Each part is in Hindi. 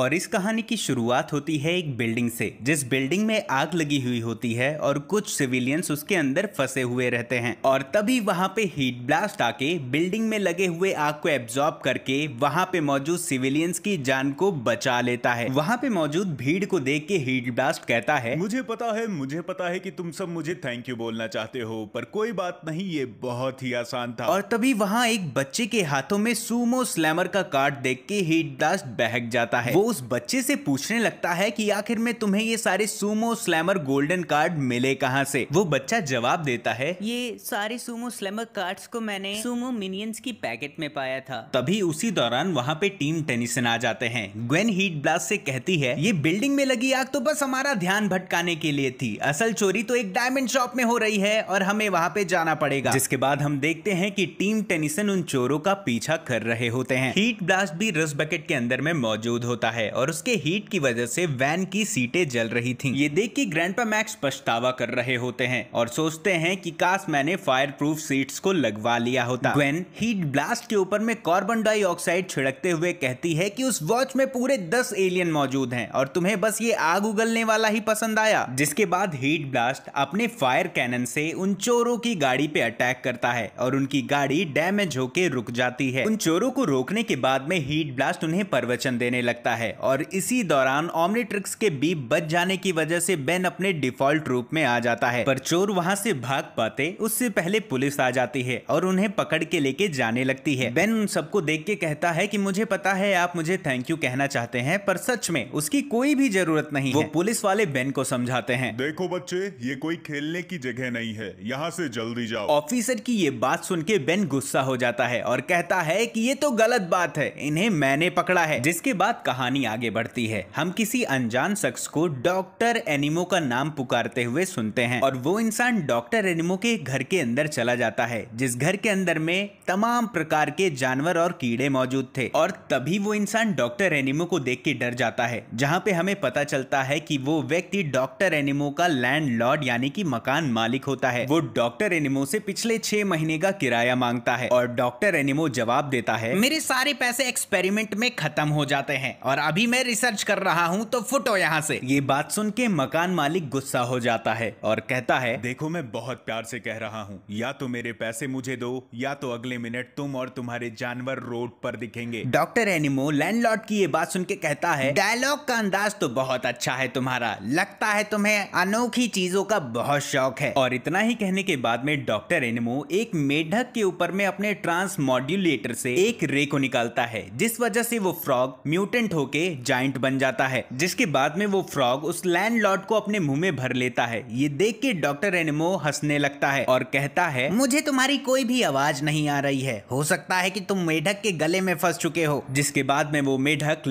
और इस कहानी की शुरुआत होती है एक बिल्डिंग से जिस बिल्डिंग में आग लगी हुई होती है और कुछ सिविलियंस उसके अंदर फंसे हुए रहते हैं और तभी वहां पे हीट ब्लास्ट आके बिल्डिंग में लगे हुए आग को एब्जॉर्ब करके वहां पे मौजूद सिविलियंस की जान को बचा लेता है वहां पे मौजूद भीड़ को देख के हीट ब्लास्ट कहता है मुझे पता है मुझे पता है की तुम सब मुझे थैंक यू बोलना चाहते हो पर कोई बात नहीं ये बहुत ही आसान था और तभी वहाँ एक बच्चे के हाथों में सूमो स्लैमर का कार्ड देख के हीट ब्लास्ट बहक जाता है उस बच्चे से पूछने लगता है कि आखिर में तुम्हें ये सारे सुमो स्लैमर गोल्डन कार्ड मिले कहाँ से वो बच्चा जवाब देता है ये सारे सुमो स्लैमर कार्ड्स को मैंने सुमो मिनियंस की पैकेट में पाया था तभी उसी दौरान वहाँ पे टीम टेनिसन आ जाते हैं ग्वेन हीट ब्लास्ट से कहती है ये बिल्डिंग में लगी आग तो बस हमारा ध्यान भटकाने के लिए थी असल चोरी तो एक डायमंड शॉप में हो रही है और हमें वहाँ पे जाना पड़ेगा जिसके बाद हम देखते हैं की टीम टेनिसन उन चोरों का पीछा कर रहे होते हैं हीट ब्लास्ट भी रस बकेट के अंदर में मौजूद होता है है और उसके हीट की वजह से वैन की सीटें जल रही थी ये देख के ग्रैंड मैक्स पछतावा कर रहे होते हैं और सोचते हैं कि काश मैंने फायर प्रूफ सीट्स को लगवा लिया होता वैन हीट ब्लास्ट के ऊपर में कार्बन डाइऑक्साइड छिड़कते हुए कहती है की उस वॉच में पूरे दस एलियन मौजूद है और तुम्हें बस ये आग उगलने वाला ही पसंद आया जिसके बाद हीट ब्लास्ट अपने फायर कैनन से उन चोरों की गाड़ी पे अटैक करता है और उनकी गाड़ी डैमेज होके रुक जाती है उन चोरों को रोकने के बाद में हीट ब्लास्ट उन्हें प्रवचन देने लगता है है और इसी दौरान ऑमनीट्रिक्स के बीप बच जाने की वजह से बेन अपने डिफॉल्ट रूप में आ जाता है पर चोर वहाँ से भाग पाते उससे पहले पुलिस आ जाती है और उन्हें पकड़ के लेके जाने लगती है बेन उन सबको देख के कहता है की मुझे पता है आप मुझे थैंक यू कहना चाहते हैं पर सच में उसकी कोई भी जरूरत नहीं वो पुलिस वाले बेन को समझाते हैं देखो बच्चे ये कोई खेलने की जगह नहीं है यहाँ से जल्दी जाओ ऑफिसर की ये बात सुन के बेन गुस्सा हो जाता है और कहता है की ये तो गलत बात है इन्हें मैंने पकड़ा है जिसके बाद कहानी कहानी आगे बढ़ती है हम किसी अनजान शख्स को डॉक्टर एनिमो का नाम पुकारते हुए सुनते हैं और वो इंसान डॉक्टर एनिमो के घर के अंदर चला जाता है जिस घर के अंदर में तमाम प्रकार के जानवर और कीड़े मौजूद थे और तभी वो इंसान डॉक्टर एनिमो को देख के डर जाता है जहाँ पे हमें पता चलता है की वो व्यक्ति डॉक्टर एनिमो का लैंड यानी की मकान मालिक होता है वो डॉक्टर एनिमो से पिछले छह महीने का किराया मांगता है और डॉक्टर एनिमो जवाब देता है मेरे सारे पैसे एक्सपेरिमेंट में खत्म हो जाते हैं और और अभी मैं रिसर्च कर रहा हूँ तो फुटो यहाँ से ये बात सुन के मकान मालिक गुस्सा हो जाता है और कहता है देखो मैं बहुत प्यार से कह रहा हूँ या तो मेरे पैसे मुझे दो या तो अगले मिनट तुम और तुम्हारे जानवर रोड पर दिखेंगे डॉक्टर एनिमो लैंडलॉर्ड की ये बात सुन के कहता है डायलॉग का अंदाज तो बहुत अच्छा है तुम्हारा लगता है तुम्हें अनोखी चीजों का बहुत शौक है और इतना ही कहने के बाद में डॉक्टर एनिमो एक मेढक के ऊपर में अपने ट्रांस मॉड्यूलेटर से एक रे को निकालता है जिस वजह से वो फ्रॉग म्यूटेंट हो होके जाइंट बन जाता है जिसके बाद में वो फ्रॉग उस लैंडलॉर्ड को अपने मुंह में भर लेता है ये देख के डॉक्टर एनिमो हंसने लगता है और कहता है मुझे तुम्हारी कोई भी आवाज नहीं आ रही है हो सकता है कि तुम मेढक के गले में फंस चुके हो जिसके बाद में वो मेढक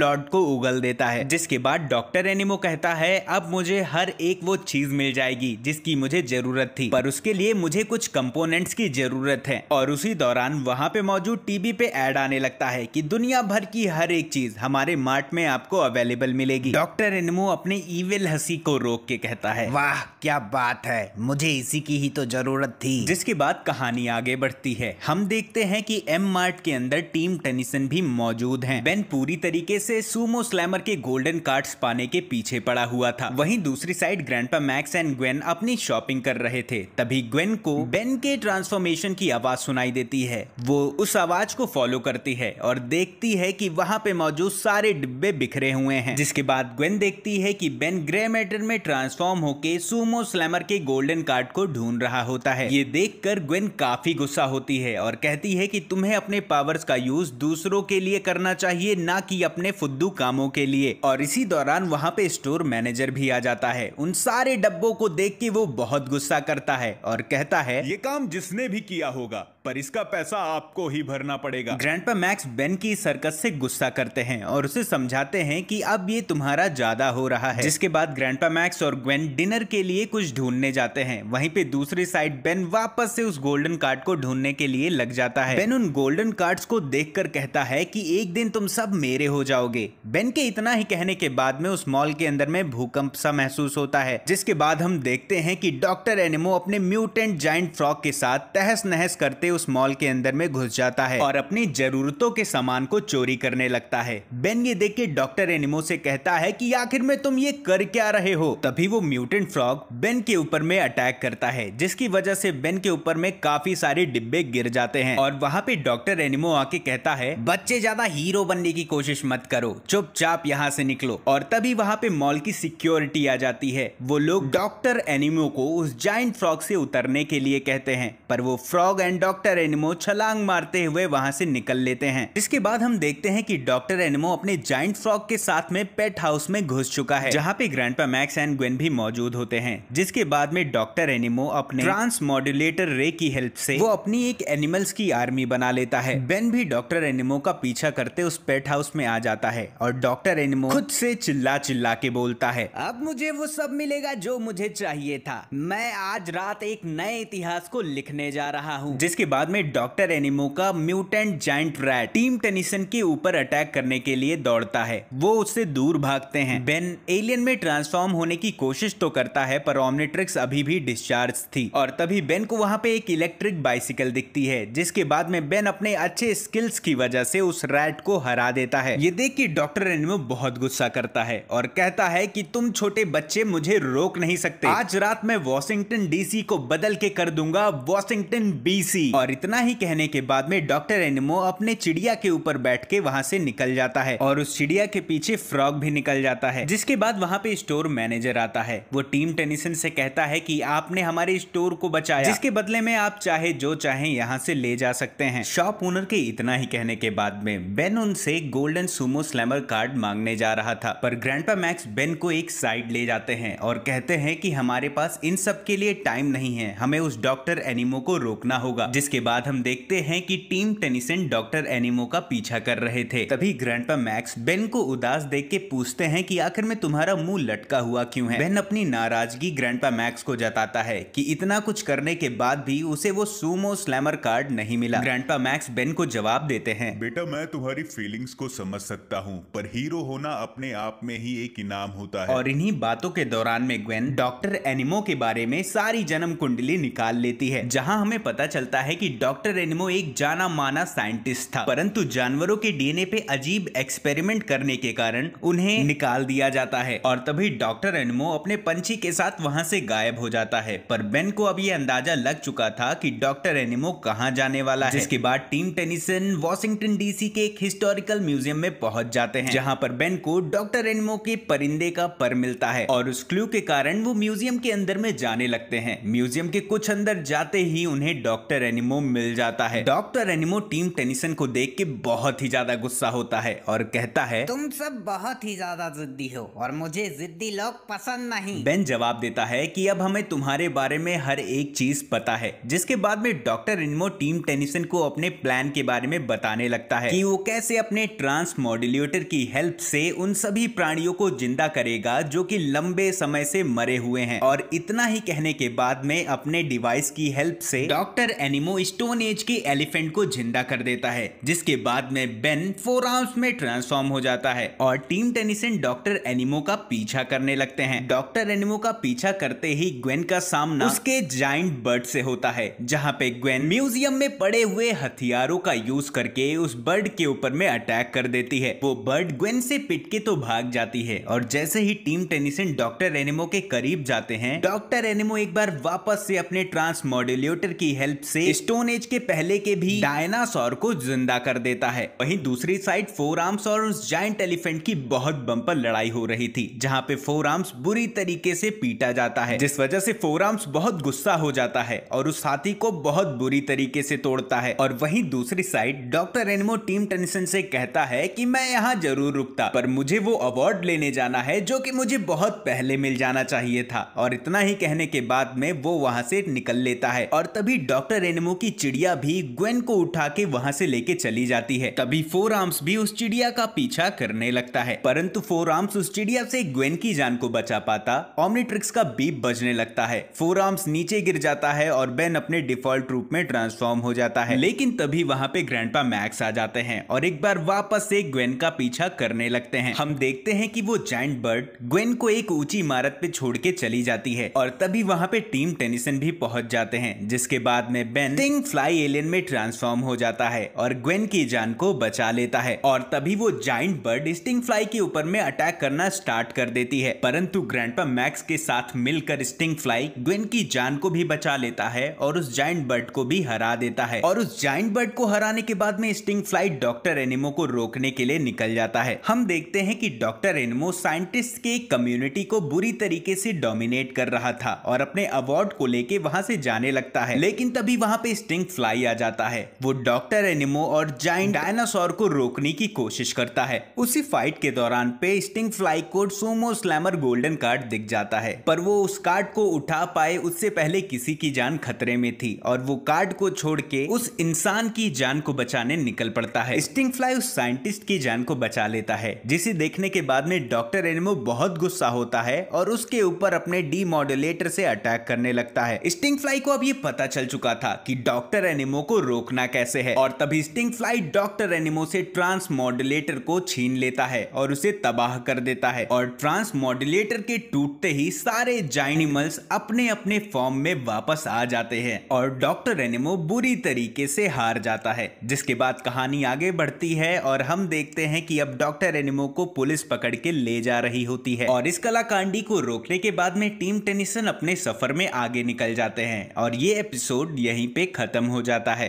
लॉर्ड को उगल देता है जिसके बाद डॉक्टर एनिमो कहता है अब मुझे हर एक वो चीज मिल जाएगी जिसकी मुझे जरूरत थी पर उसके लिए मुझे कुछ कंपोनेंट्स की जरूरत है और उसी दौरान वहाँ पे मौजूद टीवी पे एड आने लगता है कि दुनिया भर की हर एक चीज हमारे हमारे मार्ट में आपको अवेलेबल मिलेगी डॉक्टर एनमो अपने ईविल हसी को रोक के कहता है वाह क्या बात है मुझे इसी की ही तो जरूरत थी जिसके बाद कहानी आगे बढ़ती है हम देखते हैं कि एम मार्ट के अंदर टीम टेनिसन भी मौजूद हैं। बेन पूरी तरीके से सुमो स्लैमर के गोल्डन कार्ड पाने के पीछे पड़ा हुआ था वहीं दूसरी side grand Max and Gwen अपनी शॉपिंग कर रहे थे तभी ग्वेन को बेन के ट्रांसफॉर्मेशन की आवाज सुनाई देती है वो उस आवाज को फॉलो करती है और देखती है कि वहाँ पे मौजूद सारे डिब्बे बिखरे हुए हैं जिसके बाद ग्वेन देखती है कि बेन ग्रे मैटर में ट्रांसफॉर्म होके सुमो स्लैमर के गोल्डन कार्ड को ढूंढ रहा होता है ये देखकर ग्वेन काफी गुस्सा होती है और कहती है कि तुम्हें अपने पावर्स का यूज दूसरों के लिए करना चाहिए न कि अपने फुद्दू कामों के लिए और इसी दौरान वहाँ पे स्टोर मैनेजर भी आ जाता है उन सारे डब्बों को देख के वो बहुत गुस्सा करता है और कहता है ये काम जिसने भी किया होगा पर इसका पैसा आपको ही भरना पड़ेगा ग्रैंडपा मैक्स बेन की सर्कस से गुस्सा करते हैं और और उसे समझाते हैं कि अब ये तुम्हारा ज्यादा हो रहा है जिसके बाद ग्रैंडपा मैक्स और ग्वेन डिनर के लिए कुछ ढूंढने जाते हैं वहीं पे दूसरी साइड बेन वापस से उस गोल्डन कार्ड को ढूंढने के लिए लग जाता है बेन उन गोल्डन कार्ड को देखकर कहता है की एक दिन तुम सब मेरे हो जाओगे बेन के इतना ही कहने के बाद में उस मॉल के अंदर में भूकंप सा महसूस होता है जिसके बाद हम देखते हैं की डॉक्टर एनिमो अपने म्यूटेंट जाइंट फ्रॉक के साथ तहस नहस करते उस मॉल के अंदर में घुस जाता है और अपनी जरूरतों के सामान को चोरी करने लगता है बेन बेन ये देख के डॉक्टर एनिमो से कहता है कि आखिर में तुम ये कर क्या रहे हो तभी वो म्यूटेंट फ्रॉग बेन के ऊपर में अटैक करता है जिसकी वजह से बेन के ऊपर में काफी सारे डिब्बे गिर जाते हैं और वहाँ पे डॉक्टर एनिमो आके कहता है बच्चे ज्यादा हीरो बनने की कोशिश मत करो चुपचाप यहाँ से निकलो और तभी वहाँ पे मॉल की सिक्योरिटी आ जाती है वो लोग डॉक्टर एनिमो को उस जाइंट फ्रॉग से उतरने के लिए कहते हैं पर वो फ्रॉग एंड डॉक्टर एनिमो छलांग मारते हुए वहाँ से निकल लेते हैं इसके बाद हम देखते हैं कि डॉक्टर एनिमो अपने जाइंट फ्रॉक के साथ में पेट हाउस में घुस चुका है जहाँ पे ग्रैंड मैक्स एंड ग्वेन भी मौजूद होते हैं जिसके बाद में डॉक्टर एनिमो अपने ट्रांस मॉड्यूलेटर रे की हेल्प से वो अपनी एक एनिमल्स की आर्मी बना लेता है बेन भी डॉक्टर एनिमो का पीछा करते उस पेट हाउस में आ जाता है और डॉक्टर एनिमो खुद से चिल्ला चिल्ला के बोलता है अब मुझे वो सब मिलेगा जो मुझे चाहिए था मैं आज रात एक नए इतिहास को लिखने जा रहा हूँ जिसके बाद में डॉक्टर एनिमो का mutant giant rat team Tennyson के ऊपर अटैक करने के लिए लिए दौड़ता है वो उससे दूर भागते हैं बेन एलियन में ट्रांसफॉर्म होने की कोशिश तो करता है पर ऑमनेट्रिक्स अभी भी डिस्चार्ज थी और तभी बेन को वहाँ पे एक इलेक्ट्रिक बाइसिकल दिखती है जिसके बाद में बेन अपने अच्छे स्किल्स की वजह से उस रैट को हरा देता है ये देख के डॉक्टर एनिमो बहुत गुस्सा करता है और कहता है की तुम छोटे बच्चे मुझे रोक नहीं सकते आज रात में वॉशिंगटन डीसी को बदल के कर दूंगा वॉशिंगटन बीसी और इतना ही कहने के बाद में डॉक्टर एनिमो अपने चिड़िया के ऊपर बैठ के वहाँ से निकल जाता है है और उस चिड़िया के पीछे फ्रॉग भी निकल जाता है जिसके बाद वहाँ पे स्टोर मैनेजर आता है वो टीम टेनिसन से कहता है कि आपने हमारे स्टोर को बचाया जिसके बदले में आप चाहे जो चाहे यहाँ से ले जा सकते हैं शॉप ओनर के इतना ही कहने के बाद में बेन उनसे गोल्डन सुमो स्लैमर कार्ड मांगने जा रहा था पर ग्रैंड मैक्स बेन को एक साइड ले जाते हैं और कहते हैं की हमारे पास इन सब के लिए टाइम नहीं है हमें उस डॉक्टर एनिमो को रोकना होगा जिसके बाद हम देखते हैं की टीम टेनिसन डॉक्टर एनिमो का पीछा कर रहे थे तभी ग्रैंड मैक्स बेन को उदास देख के पूछते हैं कि आखिर में तुम्हारा मुंह लटका हुआ क्यों है बेन अपनी नाराजगी ग्रैंडपा मैक्स को जताता है कि इतना कुछ करने के बाद भी उसे वो सूमो स्लैमर कार्ड नहीं मिला ग्रैंडपा मैक्स बेन को जवाब देते हैं बेटा मैं तुम्हारी फीलिंग्स को समझ सकता हूँ पर हीरो होना अपने आप में ही एक इनाम होता है और इन्हीं बातों के दौरान में ग्वेन डॉक्टर एनिमो के बारे में सारी जन्म कुंडली निकाल लेती है जहाँ हमें पता चलता है की डॉक्टर एनिमो एक जाना माना साइंटिस्ट था परंतु जानवरों के डीएनए पे अजीब एक्सपेरिमेंट करने के कारण उन्हें निकाल दिया जाता है और तभी डॉक्टर एनमो अपने पंछी के साथ वहां से गायब हो जाता है पर बेन को अब ये अंदाजा लग चुका था कि डॉक्टर एनिमो कहाँ जाने वाला है जिसके बाद टीम टेनिसन वॉशिंगटन डीसी के एक हिस्टोरिकल म्यूजियम में पहुंच जाते हैं जहाँ पर बेन को डॉक्टर एनिमो के परिंदे का पर मिलता है और उस क्लू के कारण वो म्यूजियम के अंदर में जाने लगते हैं म्यूजियम के कुछ अंदर जाते ही उन्हें डॉक्टर एनिमो मिल जाता है डॉक्टर एनिमो टीम टेनिसन को देख के बहुत ही ज्यादा गुस्सा होता है और और कहता है तुम सब बहुत ही ज्यादा जिद्दी हो और मुझे जिद्दी लोग पसंद नहीं बेन जवाब देता है कि अब हमें तुम्हारे बारे में हर एक चीज पता है जिसके बाद में डॉक्टर इनमो टीम टेनिसन को अपने प्लान के बारे में बताने लगता है कि वो कैसे अपने ट्रांस मॉड्यूलेटर की हेल्प से उन सभी प्राणियों को जिंदा करेगा जो कि लंबे समय से मरे हुए हैं और इतना ही कहने के बाद में अपने डिवाइस की हेल्प से डॉक्टर एनिमो स्टोन एज के एलिफेंट को जिंदा कर देता है जिसके बाद में बेन फोर आर्म्स में ट्रांसफॉर्म हो जाता है और टीम टेनिसन डॉक्टर एनिमो का पीछा करने लगते हैं डॉक्टर एनिमो का पीछा करते ही ग्वेन का सामना उसके जाइंट बर्ड से होता है जहाँ पे ग्वेन म्यूजियम में पड़े हुए हथियारों का यूज करके उस बर्ड के ऊपर में अटैक कर देती है वो बर्ड ग्वेन से पिटके तो भाग जाती है और जैसे ही टीम टेनिसन डॉक्टर एनिमो के करीब जाते हैं डॉक्टर एनिमो एक बार वापस से अपने ट्रांस मॉड्यूलेटर की हेल्प से स्टोन एज के पहले के भी डायनासोर को जिंदा कर देता है वहीं दूसरी साइड फोर आर्म आर्म्स और उस जाइंट एलिफेंट की बहुत बंपर लड़ाई हो रही थी जहाँ पे फोर आर्म्स बुरी तरीके से पीटा जाता है जिस वजह से फोर आर्म्स बहुत गुस्सा हो जाता है और उस हाथी को बहुत बुरी तरीके से तोड़ता है और वहीं दूसरी side doctor Animo team Tennyson से कहता है कि मैं यहाँ जरूर रुकता पर मुझे वो अवार्ड लेने जाना है जो कि मुझे बहुत पहले मिल जाना चाहिए था और इतना ही कहने के बाद में वो वहाँ से निकल लेता है और तभी डॉक्टर एनिमो की चिड़िया भी ग्वेन को उठा के वहाँ से लेके चली जाती है तभी फोर आर्म्स भी उस चिड़िया चिड़िया का पीछा करने लगता है परंतु फोर आर्म्स उस चिड़िया से ग्वेन की जान को बचा पाता ऑमनीट्रिक्स का बीप बजने लगता है फोर आर्म्स नीचे गिर जाता है और बेन अपने डिफॉल्ट रूप में ट्रांसफॉर्म हो जाता है लेकिन तभी वहाँ पे ग्रैंड मैक्स आ जाते हैं और एक बार वापस से ग्वेन का पीछा करने लगते हैं हम देखते हैं की वो जैंट बर्ड ग्वेन को एक ऊंची इमारत पे छोड़ के चली जाती है और तभी वहाँ पे टीम टेनिसन भी पहुंच जाते हैं जिसके बाद में बेन फ्लाई एलियन में ट्रांसफॉर्म हो जाता है और ग्वेन की जान को बचा लेता है और तभी वो जाइंट बर्ड स्टिंग फ्लाई के ऊपर में अटैक करना स्टार्ट कर देती है परंतु ग्रैंडपा मैक्स के साथ मिलकर स्टिंग फ्लाई ग्वेन की जान को भी बचा लेता है और उस जाइंट बर्ड को भी हरा देता है और उस जाइंट बर्ड को हराने के बाद में स्टिंग फ्लाई डॉक्टर एनिमो को रोकने के लिए निकल जाता है हम देखते हैं की डॉक्टर एनिमो साइंटिस्ट के कम्युनिटी को बुरी तरीके से डोमिनेट कर रहा था और अपने अवार्ड को लेके वहाँ से जाने लगता है लेकिन तभी वहाँ पे स्टिंग फ्लाई आ जाता है वो डॉक्टर एनिमो और जाइंट डायनासोर को रोकने की कोशिश कोशिश करता है उसी फाइट के दौरान पे स्टिंग फ्लाई कोड सोमो स्लैमर गोल्डन कार्ड दिख जाता है पर वो उस कार्ड को उठा पाए उससे पहले किसी की जान खतरे में थी और वो कार्ड को छोड़ के उस इंसान की जान को बचाने निकल पड़ता है स्टिंग फ्लाई उस साइंटिस्ट की जान को बचा लेता है जिसे देखने के बाद में डॉक्टर एनिमो बहुत गुस्सा होता है और उसके ऊपर अपने डी मॉड्यूलेटर से अटैक करने लगता है स्टिंग फ्लाई को अब ये पता चल चुका था कि डॉक्टर एनिमो को रोकना कैसे है और तभी स्टिंग फ्लाई डॉक्टर एनिमो से ट्रांस मॉड्यूल मॉड्यूलेटर को छीन लेता है और उसे तबाह कर देता है और ट्रांस मॉड्यूलेटर के टूटते ही सारे जाइनिमल्स अपने अपने फॉर्म में वापस आ जाते हैं और डॉक्टर एनिमो बुरी तरीके से हार जाता है जिसके बाद कहानी आगे बढ़ती है और हम देखते हैं कि अब डॉक्टर एनिमो को पुलिस पकड़ के ले जा रही होती है और इस कलाकांडी को रोकने के बाद में टीम टेनिसन अपने सफर में आगे निकल जाते हैं और ये एपिसोड यहीं पे खत्म हो जाता है